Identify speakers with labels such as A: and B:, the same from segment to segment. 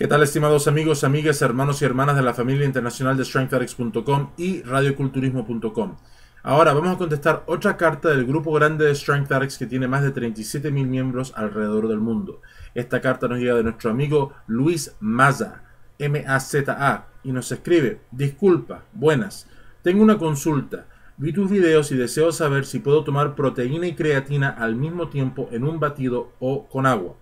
A: ¿Qué tal, estimados amigos, amigas, hermanos y hermanas de la familia internacional de StrengthRx.com y radioculturismo.com? Ahora vamos a contestar otra carta del grupo grande de StrengthRx que tiene más de 37.000 miembros alrededor del mundo. Esta carta nos llega de nuestro amigo Luis Maza, M-A-Z-A, y nos escribe, disculpa, buenas, tengo una consulta. Vi tus videos y deseo saber si puedo tomar proteína y creatina al mismo tiempo en un batido o con agua.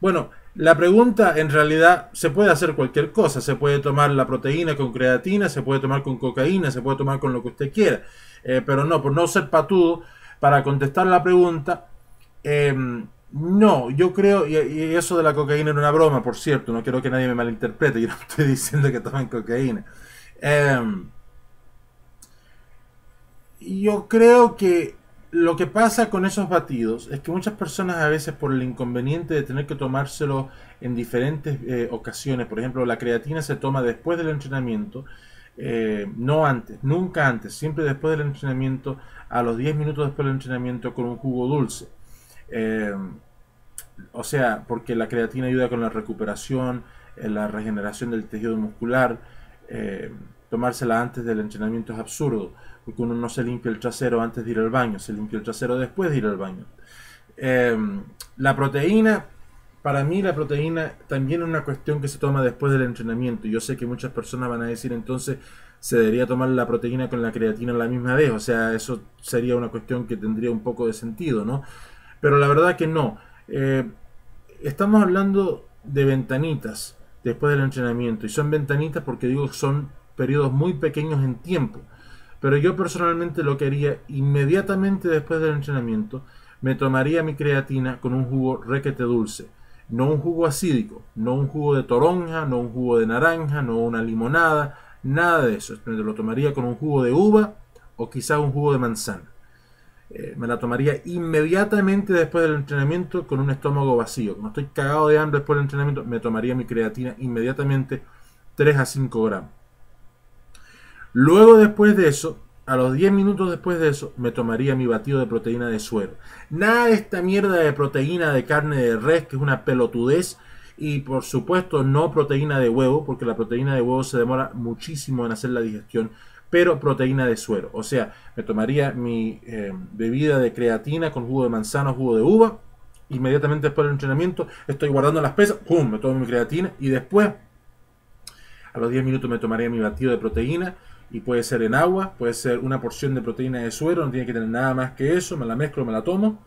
A: Bueno, la pregunta, en realidad, se puede hacer cualquier cosa. Se puede tomar la proteína con creatina, se puede tomar con cocaína, se puede tomar con lo que usted quiera. Eh, pero no, por no ser patudo, para contestar la pregunta, em, no, yo creo, y, eso de la cocaína era una broma, por cierto, no quiero que nadie me malinterprete, yo no estoy diciendo que tomen cocaína. Em, yo creo que lo que pasa con esos batidos es que muchas personas a veces por el inconveniente de tener que tomárselo en diferentes eh, ocasiones, por ejemplo, la creatina se toma después del entrenamiento, eh, no antes, nunca antes, siempre después del entrenamiento, a los 10 minutos después del entrenamiento con un jugo dulce. Eh, o sea, porque la creatina ayuda con la recuperación, la regeneración del tejido muscular, tomársela antes del entrenamiento es absurdo uno no se limpia el trasero antes de ir al baño, se limpia el trasero después de ir al baño. Em, la proteína, para mí la proteína también es una cuestión que se toma después del entrenamiento. Yo sé que muchas personas van a decir entonces se debería tomar la proteína con la creatina la misma vez, o sea, eso sería una cuestión que tendría un poco de sentido, ¿no? Pero la verdad que no. Eh, estamos hablando de ventanitas después del entrenamiento y son ventanitas porque digo son periodos muy pequeños en tiempo. Pero yo personalmente lo que haría inmediatamente después del entrenamiento, me tomaría mi creatina con un jugo requete dulce. No un jugo acídico, no un jugo de toronja, no un jugo de naranja, no una limonada, nada de eso. lo tomaría con un jugo de uva o quizá un jugo de manzana. Eh, me la tomaría inmediatamente después del entrenamiento con un estómago vacío. Como estoy cagado de hambre después del entrenamiento, me tomaría mi creatina inmediatamente 3 a 5 gramos. Luego después de eso, a los 10 minutos después de eso, me tomaría mi batido de proteína de suero. Nada de esta mierda de proteína de carne de res, que es una pelotudez. Y por supuesto, no proteína de huevo, porque la proteína de huevo se demora muchísimo en hacer la digestión. Pero proteína de suero. O sea, me tomaría mi eh, bebida de creatina con jugo de manzana, jugo de uva. Inmediatamente después del entrenamiento, estoy guardando las pesas. ¡Pum! Me tomo mi creatina. Y después, a los 10 minutos, me tomaría mi batido de proteína y puede ser en agua, puede ser una porción de proteína de suero, no tiene que tener nada más que eso, me la mezclo, me la tomo,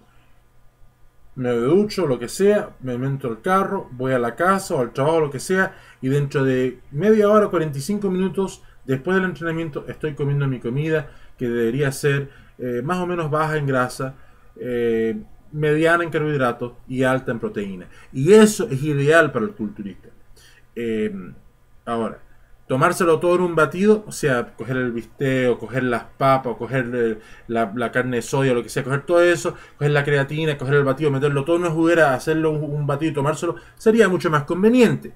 A: me ducho, lo que sea, me meto al carro, voy a la casa o al trabajo, lo que sea, y dentro de media hora, 45 minutos después del entrenamiento estoy comiendo mi comida que debería ser eh, más o menos baja en grasa, eh, mediana en carbohidratos y alta en proteína. Y eso es ideal para el culturista. Eh, ahora, tomárselo todo en un batido, o sea, coger el bistec, o coger las papas, o coger eh, la, carne de sodio, lo que sea, coger todo eso, coger la creatina, coger el batido, meterlo todo en una juguera, hacerlo un, un batido y tomárselo, sería mucho más conveniente.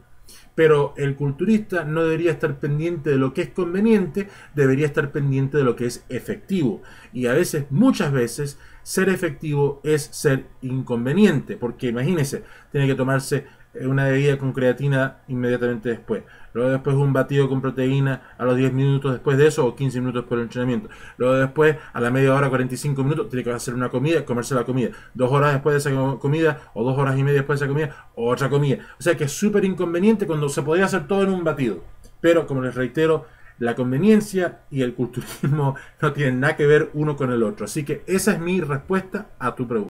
A: Pero el culturista no debería estar pendiente de lo que es conveniente, debería estar pendiente de lo que es efectivo. Y a veces, muchas veces, ser efectivo es ser inconveniente, porque imagínense, tiene que tomarse eh, una bebida con creatina inmediatamente después Luego después un batido con proteína a los 10 minutos después de eso o 15 minutos por el entrenamiento. Luego después a la media hora, 45 minutos, tiene que hacer una comida, comerse la comida. Dos horas después de esa comida o dos horas y media después de esa comida, otra comida. O sea que es súper inconveniente cuando se podría hacer todo en un batido. Pero como les reitero, la conveniencia y el culturismo no tienen nada que ver uno con el otro. Así que esa es mi respuesta a tu pregunta.